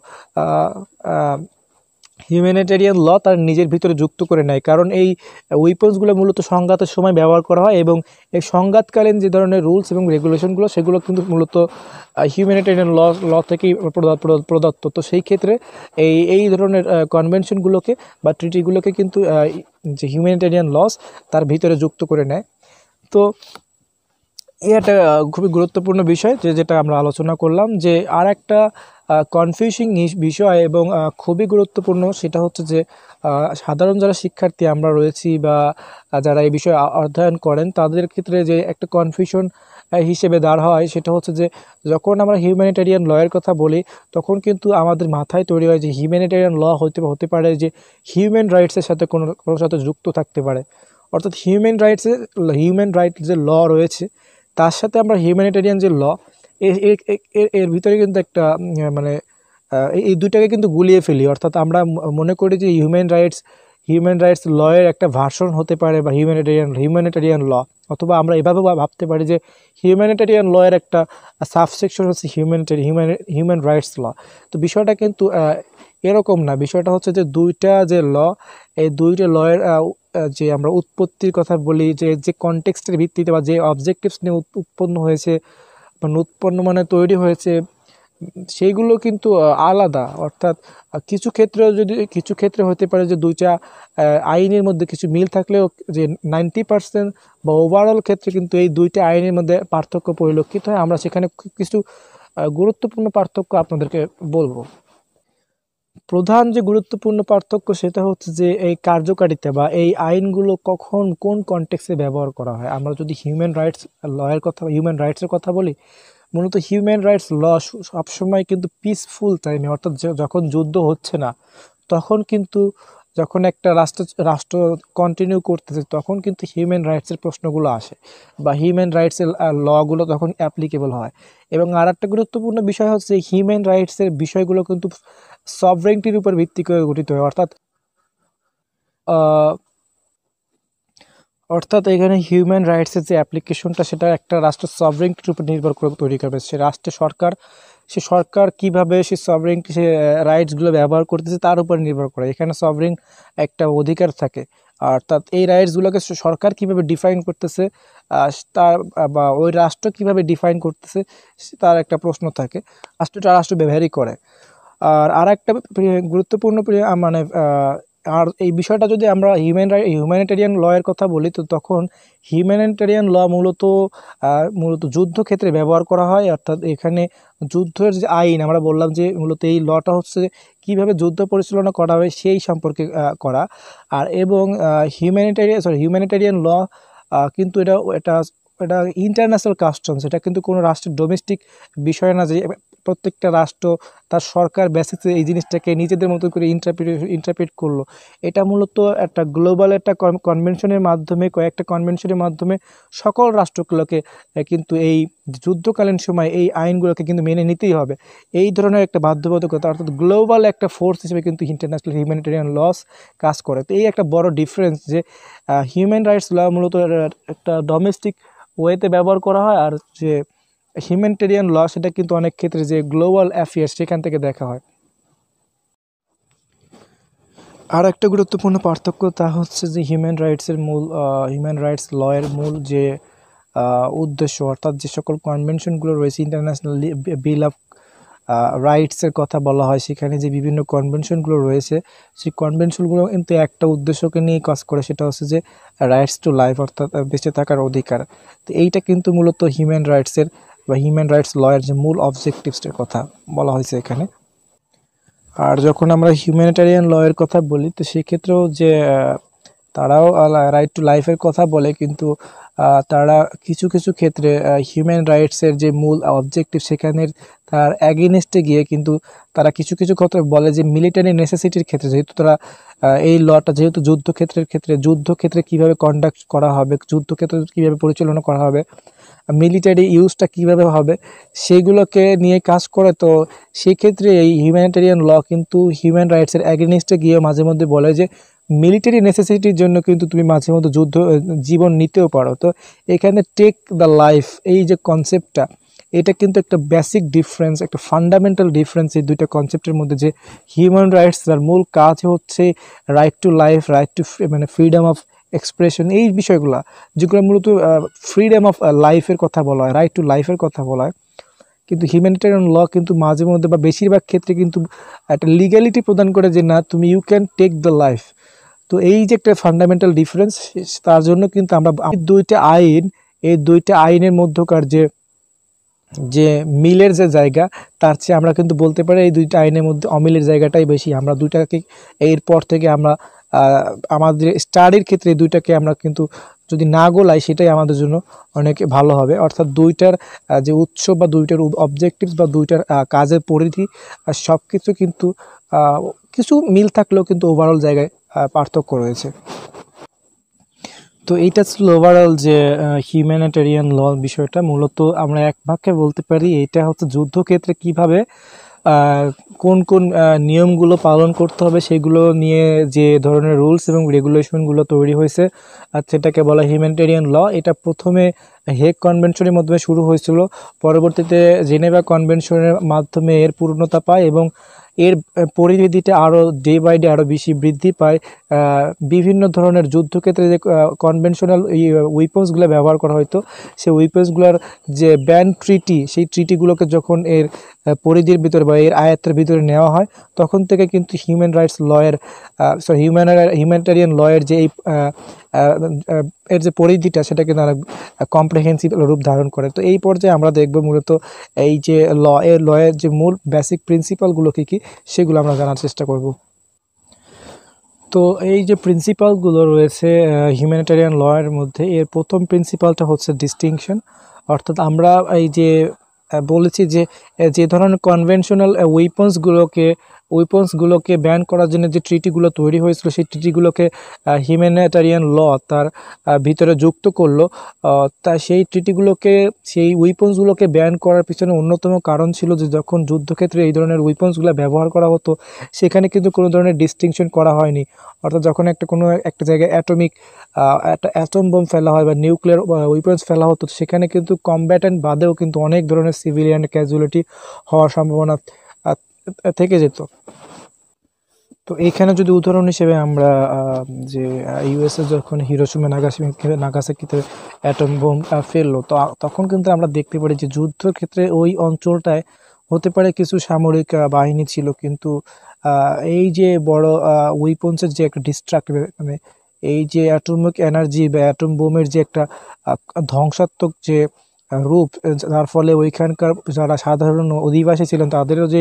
হিউম্যানিটেরিয়ান ল তার নিজের ভিতরে যুক্ত করে নেয় কারণ এই উইপন্সগুলো মূলত সংঘাতের সময় ব্যবহার করা হয় এবং এই সংঘাতকালীন যে ধরনের রুলস এবং রেগুলেশনগুলো সেগুলো কিন্তু মূলত হিউম্যানিটেরিয়ান ল ল থেকেই প্রদত্ত তো সেই ক্ষেত্রে এই এই ধরনের কনভেনশনগুলোকে বা ট্রিটিগুলোকে কিন্তু যে হিউম্যানিটেরিয়ান লস তার ভিতরে যুক্ত করে নেয় তো এটা খুবই গুরুত্বপূর্ণ বিষয় যে যেটা আমরা আলোচনা করলাম যে আর একটা কনফিউশিং বিষয় এবং খুবই গুরুত্বপূর্ণ সেটা হচ্ছে যে সাধারণ যারা শিক্ষার্থী আমরা রয়েছি বা যারা এই বিষয়ে অধ্যয়ন করেন তাদের ক্ষেত্রে যে একটা কনফিউশন হিসেবে দাঁড় হয় সেটা হচ্ছে যে যখন আমরা হিউম্যানিটেরিয়ান লয়ের কথা বলি তখন কিন্তু আমাদের মাথায় তৈরি হয় যে হিউম্যানিটেরিয়ান ল হতে হতে পারে যে হিউম্যান রাইটসের সাথে কোনো কোনো সাথে যুক্ত থাকতে পারে অর্থাৎ হিউম্যান রাইটসের হিউম্যান রাইটস যে ল রয়েছে তার সাথে আমরা হিউম্যানিটেরিয়ান যে ল এর ভিতরে কিন্তু একটা মানে এই দুইটাকে কিন্তু গুলিয়ে ফেলি অর্থাৎ আমরা মনে করি যে হিউম্যান রাইটস হিউম্যান রাইটস লয়ের একটা ভার্সন হতে পারে বা হিউম্যানিটেরিয়ান হিউম্যানিটেরিয়ান ল অথবা আমরা এভাবে ভাবতে পারি যে হিউম্যানিটেরিয়ান লয়ের একটা সাবসেকশন হচ্ছে humanitarian human human rights law তো বিষয়টা কিন্তু এরকম না বিষয়টা হচ্ছে যে দুইটা যে ল এই দুইটা লয়ের যে আমরা উৎপত্তির কথা বলি যে যে কনটেক্সটের ভিত্তিতে বা যে অবজেক্টিভস নিয়ে উৎপন্ন হয়েছে মানে উৎপন্ন মানে তৈরি হয়েছে সেইগুলো কিন্তু আলাদা অর্থাৎ কিছু ক্ষেত্রে যদি কিছু ক্ষেত্রে হতে পারে যে দুইটা আইনের মধ্যে কিছু মিল থাকলেও যে নাইনটি পার্সেন্ট বা ওভারঅল ক্ষেত্রে কিন্তু এই দুইটা আইনের মধ্যে পার্থক্য পরিলক্ষিত হয় আমরা সেখানে কিছু গুরুত্বপূর্ণ পার্থক্য আপনাদেরকে বলবো প্রধান যে গুরুত্বপূর্ণ পার্থক্য সেটা হচ্ছে যে এই কার্যকারিতা বা এই আইনগুলো কখন কোন কনটেক্সে ব্যবহার করা হয় আমরা যদি হিউম্যান রাইটস লয়ের কথা হিউম্যান রাইটসের কথা বলি মূলত হিউম্যান রাইটস ল সবসময় কিন্তু পিসফুল টাইমে অর্থাৎ যখন যুদ্ধ হচ্ছে না তখন কিন্তু যখন একটা রাষ্ট্র রাষ্ট্র কন্টিনিউ করতেছে তখন কিন্তু হিউম্যান রাইটসের প্রশ্নগুলো আসে বা হিউম্যান রাইটসের লগুলো তখন অ্যাপ্লিকেবল হয় এবং আর একটা গুরুত্বপূর্ণ বিষয় হচ্ছে হিউম্যান রাইটসের বিষয়গুলো কিন্তু সভরেনটির উপর ভিত্তি করে গঠিত হয় অর্থাৎ অর্থাৎ এখানে হিউম্যান রাইটসের যে অ্যাপ্লিকেশনটা সেটা একটা রাষ্ট্রের সভরেনটির উপর নির্ভর করে তৈরি করবে সে রাষ্ট্রের সরকার সে সরকার কিভাবে সে সভরেনটি সে রাইটসগুলো ব্যবহার করতেছে তার উপর নির্ভর করে এখানে সভরেন একটা অধিকার থাকে অর্থাৎ এই রাইটসগুলোকে সরকার কিভাবে ডিফাইন করতেছে তার বা ওই রাষ্ট্র কিভাবে ডিফাইন করতেছে তার একটা প্রশ্ন থাকে রাষ্ট্রটা রাষ্ট্র ব্যবহারই করে আর আর একটা গুরুত্বপূর্ণ মানে আর এই বিষয়টা যদি আমরা হিউম্যান রাইট হিউম্যানিটেরিয়ান লয়ের কথা বলি তো তখন হিউম্যানিটেরিয়ান ল মূলত মূলত যুদ্ধক্ষেত্রে ব্যবহার করা হয় অর্থাৎ এখানে যুদ্ধের যে আইন আমরা বললাম যে মূলত এই লটা হচ্ছে কিভাবে যুদ্ধ পরিচালনা করা হবে সেই সম্পর্কে করা আর এবং হিউম্যানিটেরিয়ান সরি হিউম্যানিটেরিয়ান ল কিন্তু এটা এটা এটা ইন্টারন্যাশনাল কাস্টমস এটা কিন্তু কোনো রাষ্ট্রের ডোমেস্টিক বিষয় না যে প্রত্যেকটা রাষ্ট্র তার সরকার বেসিসে এই জিনিসটাকে নিজেদের মতো করে ইন্টারপ্রিট ইন্টারপ্রিট করলো এটা মূলত একটা গ্লোবাল একটা কনভেনশনের মাধ্যমে কয়েকটা কনভেনশনের মাধ্যমে সকল রাষ্ট্রগুলোকে কিন্তু এই যুদ্ধকালীন সময় এই আইনগুলোকে কিন্তু মেনে নিতেই হবে এই ধরনের একটা বাধ্যবাধকতা অর্থাৎ গ্লোবাল একটা ফোর্স হিসেবে কিন্তু ইন্টারন্যাশনাল হিউম্যানিটেরিয়ান লস কাজ করে তো এই একটা বড় ডিফারেন্স যে হিউম্যান রাইটস ল মূলত একটা ডোমেস্টিক ওয়েতে ব্যবহার করা হয় আর যে হিউম্যানিটেরিয়ান ল সেটা কিন্তু অনেক ক্ষেত্রে যে গ্লোবাল অ্যাফেয়ার্স সেখান থেকে দেখা হয় আর একটা গুরুত্বপূর্ণ পার্থক্য তা হচ্ছে যে হিউম্যান রাইটসের মূল হিউম্যান রাইটস লয়ের মূল যে উদ্দেশ্য অর্থাৎ যে সকল কনভেনশনগুলো রয়েছে ইন্টারন্যাশনাল বিল অফ রাইটসের কথা বলা হয় সেখানে যে বিভিন্ন কনভেনশনগুলো রয়েছে সেই কনভেনশনগুলো কিন্তু একটা উদ্দেশ্যকে নিয়ে কাজ করে সেটা হচ্ছে যে রাইটস টু লাইফ অর্থাৎ বেঁচে থাকার অধিকার তো এইটা কিন্তু মূলত হিউম্যান রাইটসের বা হিউম্যান রাইটস লয়ের যে মূল অবজেক্টিভসের কথা বলা হয়েছে এখানে আর যখন আমরা হিউম্যানিটারিয়ান লয়ের কথা বলি তো সেক্ষেত্রেও যে তারাও রাইট টু লাইফের কথা বলে কিন্তু তারা কিছু কিছু ক্ষেত্রে হিউম্যান রাইটসের যে মূল অবজেক্টিভ সেখানের তার অ্যাগেনিস্টে গিয়ে কিন্তু তারা কিছু কিছু কথা বলে যে মিলিটারি নেসেসিটির ক্ষেত্রে যেহেতু তারা এই লটা যেহেতু যুদ্ধক্ষেত্রের ক্ষেত্রে যুদ্ধক্ষেত্রে কীভাবে কন্ডাক্ট করা হবে যুদ্ধক্ষেত্রে কীভাবে পরিচালনা করা হবে মিলিটারি ইউজটা কিভাবে হবে সেগুলোকে নিয়ে কাজ করে তো সেক্ষেত্রে এই হিউম্যানিটেরিয়ান ল কিন্তু হিউম্যান রাইটসের অ্যাগেনিস্টে গিয়ে মাঝে মধ্যে বলে যে মিলিটারি নেসেসিটির জন্য কিন্তু তুমি মাঝে মধ্যে যুদ্ধ জীবন নিতেও পারো তো এখানে টেক দ্য লাইফ এই যে কনসেপ্টটা এটা কিন্তু একটা বেসিক ডিফারেন্স একটা ফান্ডামেন্টাল ডিফারেন্স এই দুইটা কনসেপ্টের মধ্যে যে হিউম্যান রাইটস তার মূল কাজ হচ্ছে right to life right to মানে ফ্রিডম অফ এক্সপ্রেশন এই বিষয়গুলো যেগুলো মূলত ফ্রিডম অফ লাইফের কথা বলা হয় রাইট টু লাইফের কথা বলা হয় কিন্তু হিউম্যানিটেরিয়ান ল কিন্তু মাঝে মধ্যে বা বেশিরভাগ ক্ষেত্রে কিন্তু একটা লিগ্যালিটি প্রদান করে যে না তুমি you can take the life তো এই যে একটা ফান্ডামেন্টাল ডিফারেন্স তার জন্য কিন্তু আমরা দুইটা আইন এই দুইটা আইনের মধ্যকার যে যে মিলের যে জায়গা তার চেয়ে আমরা কিন্তু বলতে পারি এই দুইটা আইনের মধ্যে অমিলের জায়গাটাই বেশি আমরা দুইটাকে এরপর থেকে আমরা আমাদের স্টাডির ক্ষেত্রে দুইটাকে আমরা কিন্তু যদি না গোলাই সেটাই আমাদের জন্য অনেক ভালো হবে অর্থাৎ দুইটার যে উৎস বা দুইটার অবজেক্টিভস বা দুইটার কাজের পরিধি সব কিছু কিন্তু কিছু মিল থাকলেও কিন্তু ওভারঅল জায়গায় পার্থক্য রয়েছে তো এইটা ছিল ওভারঅল যে হিউম্যানিটেরিয়ান ল বিষয়টা মূলত আমরা এক বাক্যে বলতে পারি এটা হচ্ছে যুদ্ধক্ষেত্রে কিভাবে কোন কোন নিয়মগুলো পালন করতে হবে সেগুলো নিয়ে যে ধরনের রুলস এবং রেগুলেশনগুলো তৈরি হয়েছে আর সেটাকে বলা হিউম্যানিটেরিয়ান ল এটা প্রথমে হেগ কনভেনশনের মাধ্যমে শুরু হয়েছিল পরবর্তীতে জেনেভা কনভেনশনের মাধ্যমে এর পূর্ণতা পায় এবং এর পরিধিটা আরও ডে বাই ডে আরও বেশি বৃদ্ধি পায় বিভিন্ন ধরনের যুদ্ধক্ষেত্রে যে কনভেনশনাল উইপন্সগুলো ব্যবহার করা হয়তো সেই উইপন্সগুলোর যে ব্যান ট্রিটি সেই ট্রিটিগুলোকে যখন এর পরিধির ভিতরে বা এর আয়ত্তের ভিতরে নেওয়া হয় তখন থেকে কিন্তু হিউম্যান রাইটস লয়ের সরি হিউম্যান হিউম্যানিটারিয়ান লয়ের যে এই এর যে পরিধিটা সেটা কিন্তু অনেক কম্প্রিহেন্সিভ রূপ ধারণ করে তো এই পর্যায়ে আমরা দেখব মূলত এই যে ল এর লয়ের যে মূল বেসিক প্রিন্সিপালগুলো কী কী সেগুলো আমরা জানার চেষ্টা করব তো এই যে প্রিন্সিপালগুলো রয়েছে হিউম্যানিটারিয়ান লয়ের মধ্যে এর প্রথম প্রিন্সিপালটা হচ্ছে ডিস্টিংশন অর্থাৎ আমরা এই যে বলেছি যে যে ধরনের কনভেনশনাল উইপন্সগুলোকে উইপন্সগুলোকে ব্যান করার জন্য যে ট্রিটিগুলো তৈরি হয়েছিল সেই ট্রিটিগুলোকে হিউম্যানিটারিয়ান ল তার ভিতরে যুক্ত করলো তা সেই ট্রিটিগুলোকে সেই উইপন্সগুলোকে ব্যান করার পিছনে অন্যতম কারণ ছিল যে যখন যুদ্ধক্ষেত্রে এই ধরনের উইপন্সগুলো ব্যবহার করা হতো সেখানে কিন্তু কোনো ধরনের ডিস্টিংশন করা হয়নি অর্থাৎ যখন একটা কোনো একটা জায়গায় অ্যাটমিক একটা অ্যাটম বোম ফেলা হয় বা নিউক্লিয়ার উইপন্স ফেলা হতো সেখানে কিন্তু কম্ব্যাটেন্ট বাদেও কিন্তু অনেক ধরনের সিভিলিয়ান ক্যাজুয়ালিটি হওয়ার সম্ভাবনা থেকে যেত তো এইখানে যদি উদাহরণ হিসেবে আমরা যে ইউএসএ যখন হিরোসীমা নাগাসাকি নাগাসাকিতে অ্যাটম বোম ফেললো তো তখন কিন্তু আমরা দেখতে পারি যে যুদ্ধক্ষেত্রে ওই অঞ্চলটায় হতে পারে কিছু সামরিক বাহিনী ছিল কিন্তু এই যে বড় উইপন্সের যে একটা ডিস্ট্রাক্টিভ মানে এই যে অ্যাটমিক এনার্জি বা অ্যাটম বোমের যে একটা ধ্বংসাত্মক যে রূপ যার ফলে ওইখানকার যারা সাধারণ অধিবাসী ছিলেন তাদেরও যে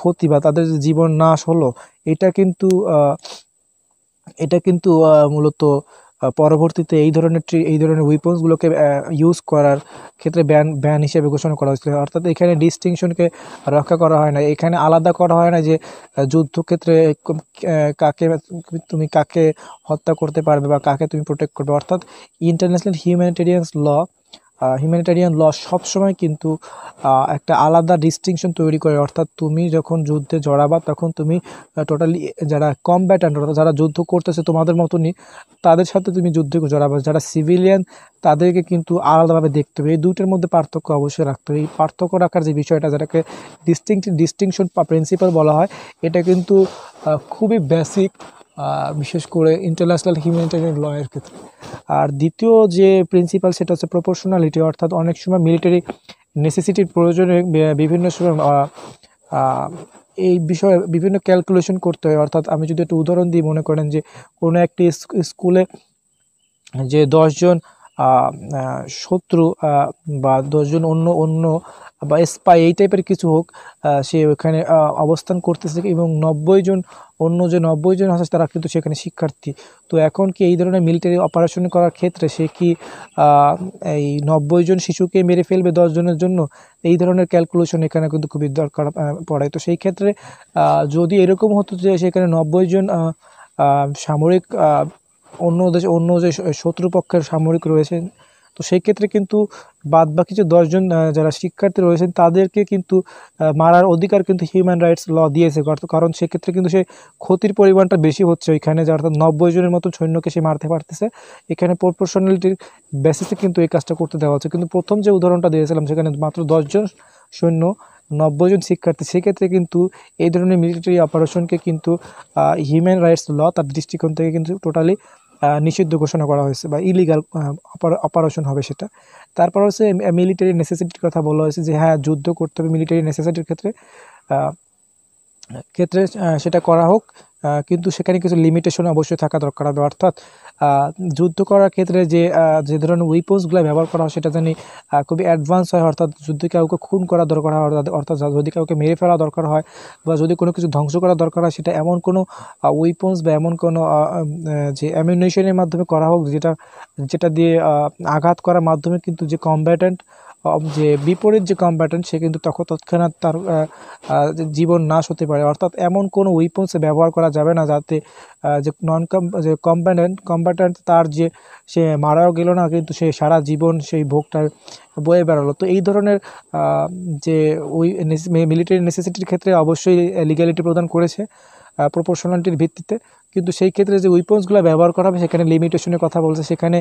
ক্ষতি বা তাদের যে জীবন নাশ হলো এটা কিন্তু এটা কিন্তু মূলত পরবর্তীতে এই ধরনের এই ধরনের উইপন্সগুলোকে ইউজ করার ক্ষেত্রে ব্যান ব্যান হিসেবে ঘোষণা করা হয়েছিল অর্থাৎ এখানে ডিস্টিংশনকে রক্ষা করা হয় না এখানে আলাদা করা হয় না যে যুদ্ধক্ষেত্রে কাকে তুমি কাকে হত্যা করতে পারবে বা কাকে তুমি প্রোটেক্ট করবে অর্থাৎ international humanitarian law humanitarian law সবসময় কিন্তু একটা আলাদা ডিস্টিংশন তৈরি করে অর্থাৎ তুমি যখন যুদ্ধে জড়াবা তখন তুমি টোটালি যারা কমব্যাট্যান্ট অর্থাৎ যারা যুদ্ধ করতেছে তোমাদের মতনই তাদের সাথে তুমি যুদ্ধে জড়াবা যারা সিভিলিয়ান তাদেরকে কিন্তু আলাদাভাবে দেখতে হবে এই দুইটার মধ্যে পার্থক্য অবশ্যই রাখতে হবে এই পার্থক্য রাখার যে বিষয়টা যেটাকে ডিস্টিং ডিস্টিংশন বা প্রিন্সিপাল বলা হয় এটা কিন্তু খুবই বেসিক বিশেষ করে ইন্টারন্যাশনাল হিউম্যানিটারিয়ান লয়ের ক্ষেত্রে আর দ্বিতীয় যে প্রিন্সিপাল সেটা হচ্ছে প্রপোর্শনালিটি অর্থাৎ অনেক সময় মিলিটারি নেসেসিটির প্রয়োজনে বিভিন্ন সময় এই বিষয়ে বিভিন্ন ক্যালকুলেশন করতে হয় অর্থাৎ আমি যদি একটু উদাহরণ দিই মনে করেন যে কোনো একটি স্কুলে যে দশজন শত্রু বা দশজন অন্য অন্য বা স্পাই এই টাইপের কিছু হোক সে ওখানে অবস্থান করতেছে এবং নব্বই জন অন্য যে নব্বই জন আছে তারা কিন্তু সেখানে শিক্ষার্থী তো এখন কি এই ধরনের মিলিটারি অপারেশন করার ক্ষেত্রে সে কি এই নব্বই জন শিশুকে মেরে ফেলবে জনের জন্য এই ধরনের ক্যালকুলেশন এখানে কিন্তু খুবই দরকার পড়ে তো সেই ক্ষেত্রে যদি এরকম হতো যে সেখানে নব্বই জন সামরিক অন্য দেশ অন্য যে শত্রুপক্ষের সামরিক রয়েছেন তো সেই ক্ষেত্রে কিন্তু বাদ বাকি যে দশজন যারা শিক্ষার্থী রয়েছেন তাদেরকে কিন্তু মারার অধিকার কিন্তু হিউম্যান রাইটস ল দিয়েছে কারণ সেক্ষেত্রে কিন্তু সে ক্ষতির পরিমাণটা বেশি হচ্ছে ওইখানে যার অর্থাৎ নব্বই জনের মতো সৈন্যকে সে মারতে পারতেছে এখানে প্রপোর্শনালিটির বেসিসে কিন্তু এই কাজটা করতে দেওয়া হচ্ছে কিন্তু প্রথম যে উদাহরণটা দিয়েছিলাম সেখানে মাত্র দশজন সৈন্য নব্বই জন শিক্ষার্থী সেক্ষেত্রে কিন্তু এই ধরনের মিলিটারি অপারেশনকে কিন্তু হিউম্যান রাইটস ল তার দৃষ্টিকোণ থেকে কিন্তু টোটালি নিষিদ্ধ ঘোষণা করা হয়েছে বা ইলিগাল অপারেশন হবে সেটা তারপর হচ্ছে মিলিটারি নেসেসিটির কথা বলা হয়েছে যে হ্যাঁ যুদ্ধ করতে হবে মিলিটারি নেসেসিটির ক্ষেত্রে ক্ষেত্রে সেটা করা হোক কিন্তু সেখানে কিছু লিমিটেশন অবশ্যই থাকা দরকার হবে অর্থাৎ যুদ্ধ করার ক্ষেত্রে যে যে ধরনের উইপন্সগুলো ব্যবহার করা হয় সেটা জানি খুবই অ্যাডভান্স হয় অর্থাৎ যদি কাউকে খুন করা দরকার হয় অর্থাৎ যদি কাউকে মেরে ফেলা দরকার হয় বা যদি কোনো কিছু ধ্বংস করা দরকার হয় সেটা এমন কোনো উইপন্স বা এমন কোনো যে অ্যামিউনেশনের মাধ্যমে করা হোক যেটা যেটা দিয়ে আঘাত করার মাধ্যমে কিন্তু যে কম্ব্যাটেন্ট যে বিপরীত যে কম্ব্যাটেন্ট সে কিন্তু তখন তৎক্ষণাৎ তার জীবন নাশ হতে পারে অর্থাৎ এমন কোনো উইপন্সে ব্যবহার করা যাবে না যাতে যে নন কম যে কম্ব্যাটেন্ট কম্ব্যাটেন্ট তার যে সে মারাও গেল না কিন্তু সে সারা জীবন সেই ভোগটার বয়ে বেড়ালো তো এই ধরনের যে ওই মিলিটারি নেসেসিটির ক্ষেত্রে অবশ্যই লিগ্যালিটি প্রদান করেছে প্রপোর্শনালিটির ভিত্তিতে কিন্তু সেই ক্ষেত্রে যে উইপন্সগুলো ব্যবহার করা হবে সেখানে লিমিটেশনের কথা বলছে সেখানে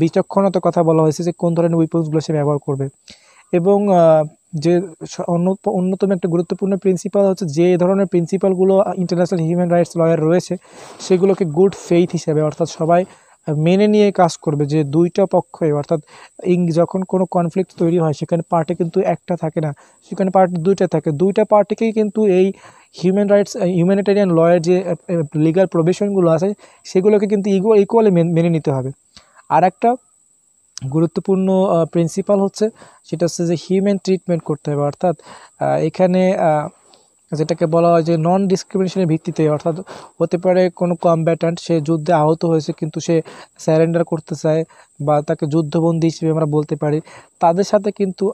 বিচক্ষণতার কথা বলা হয়েছে যে কোন ধরনের উইপন্সগুলো সে ব্যবহার করবে এবং যে অন্য অন্যতম একটা গুরুত্বপূর্ণ প্রিন্সিপাল হচ্ছে যে ধরনের প্রিন্সিপালগুলো ইন্টারন্যাশনাল হিউম্যান রাইটস লয়ার রয়েছে সেগুলোকে গুড ফেইথ হিসেবে অর্থাৎ সবাই মেনে নিয়ে কাজ করবে যে দুইটা পক্ষে অর্থাৎ ইং যখন কোনো কনফ্লিক্ট তৈরি হয় সেখানে পার্টি কিন্তু একটা থাকে না সেখানে পার্টি দুইটা থাকে দুইটা পার্টিকেই কিন্তু এই হিউম্যান রাইটস হিউম্যানিটেরিয়ান লয়ের যে লিগাল uh, প্রভিশনগুলো uh, আছে সেগুলোকে কিন্তু ইকুয়াল ইকুয়ালি মেনে নিতে হবে আর একটা গুরুত্বপূর্ণ প্রিন্সিপাল uh, হচ্ছে সেটা হচ্ছে যে হিউম্যান ট্রিটমেন্ট করতে হবে অর্থাৎ এখানে যেটাকে বলা হয় যে নন ডিসক্রিমিনেশনের ভিত্তিতে অর্থাৎ হতে পারে কোনো কম্ব্যাটেন্ট সে যুদ্ধে আহত হয়েছে কিন্তু সে স্যারেন্ডার করতে চায় বা তাকে যুদ্ধবন্দী হিসেবে আমরা বলতে পারি তাদের সাথে কিন্তু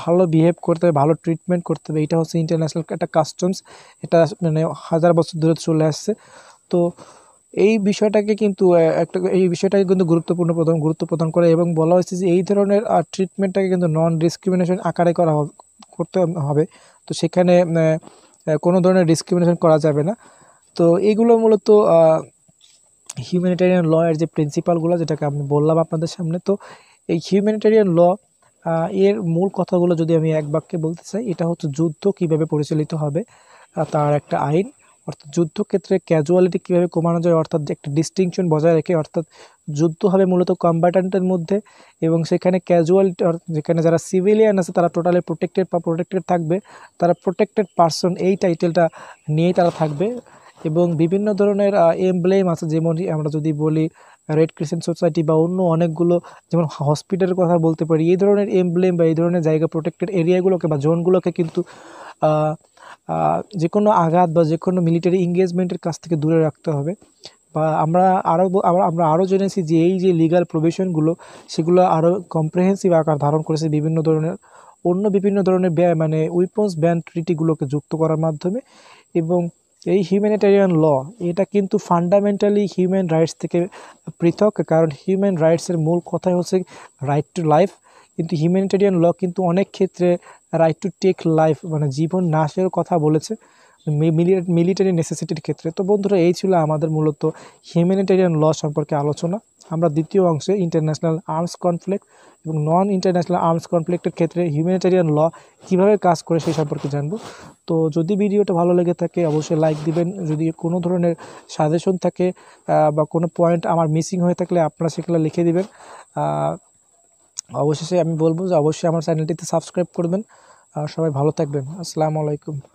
ভালো বিহেভ করতে হবে ভালো ট্রিটমেন্ট করতে হবে এটা হচ্ছে ইন্টারন্যাশনাল একটা কাস্টমস এটা মানে হাজার বছর ধরে চলে আসছে তো এই বিষয়টাকে কিন্তু একটা এই বিষয়টাকে কিন্তু গুরুত্বপূর্ণ প্রদান গুরুত্ব প্রদান করে এবং বলা হয়েছে যে এই ধরনের ট্রিটমেন্টটাকে কিন্তু নন ডিসক্রিমিনেশন আকারে করা করতে হবে তো সেখানে কোনো ধরনের ডিসক্রিমিনেশন করা যাবে না তো এইগুলো মূলত হিউম্যানিটেরিয়ান ল এর যে প্রিন্সিপালগুলো যেটাকে আমি বললাম আপনাদের সামনে তো এই হিউম্যানিটেরিয়ান ল এর মূল কথাগুলো যদি আমি এক বাক্যে বলতে চাই এটা হচ্ছে যুদ্ধ কিভাবে পরিচালিত হবে তার একটা আইন অর্থাৎ যুদ্ধক্ষেত্রে ক্যাজুয়ালিটি কীভাবে কমানো যায় অর্থাৎ একটা ডিস্টিংশন বজায় রেখে অর্থাৎ যুদ্ধ হবে মূলত কম্বাটেন্টের মধ্যে এবং সেখানে ক্যাজুয়ালিটি যেখানে যারা সিভিলিয়ান আছে তারা টোটালি প্রোটেক্টেড বা প্রোটেক্টেড থাকবে তারা প্রোটেক্টেড পারসন এই টাইটেলটা নিয়েই তারা থাকবে এবং বিভিন্ন ধরনের এমব্লেম আছে যেমন আমরা যদি বলি রেড ক্রিসেন্ট সোসাইটি বা অন্য অনেকগুলো যেমন হসপিটালের কথা বলতে পারি এই ধরনের এমব্লেম বা এই ধরনের জায়গা প্রোটেক্টেড এরিয়াগুলোকে বা জোনগুলোকে কিন্তু যে কোনো আঘাত বা যে কোনো মিলিটারি এঙ্গেজমেন্টের কাছ থেকে দূরে রাখতে হবে বা আমরা আরও আমরা আরও জেনেছি যে এই যে লিগাল প্রভিশনগুলো সেগুলো আরও কম্প্রিহেন্সিভ আকার ধারণ করেছে বিভিন্ন ধরনের অন্য বিভিন্ন ধরনের ব্যয় মানে উইপন্স ব্যান ট্রিটিগুলোকে যুক্ত করার মাধ্যমে এবং এই হিউম্যানিটেরিয়ান ল এটা কিন্তু ফান্ডামেন্টালি হিউম্যান রাইটস থেকে পৃথক কারণ হিউম্যান রাইটসের মূল কথাই হচ্ছে রাইট টু লাইফ কিন্তু হিউম্যানিটেরিয়ান ল কিন্তু অনেক ক্ষেত্রে রাইট টু টেক লাইফ মানে জীবন নাশের কথা বলেছে মিলিটারি নেসেসিটির ক্ষেত্রে তো বন্ধুরা এই ছিল আমাদের মূলত হিউম্যানিটেরিয়ান ল সম্পর্কে আলোচনা আমরা দ্বিতীয় অংশে ইন্টারন্যাশনাল আর্মস কনফ্লিক্ট এবং নন ইন্টারন্যাশনাল আর্মস কনফ্লিক্টের ক্ষেত্রে হিউম্যানিটেরিয়ান ল কীভাবে কাজ করে সেই সম্পর্কে জানবো তো যদি ভিডিওটা ভালো লেগে থাকে অবশ্যই লাইক দিবেন যদি কোনো ধরনের সাজেশন থাকে বা কোনো পয়েন্ট আমার মিসিং হয়ে থাকলে আপনারা সেগুলো লিখে দেবেন অবশেষে আমি বলবো যে অবশ্যই আমার চ্যানেলটিতে সাবস্ক্রাইব করবেন সবাই ভালো থাকবেন আসসালামু আলাইকুম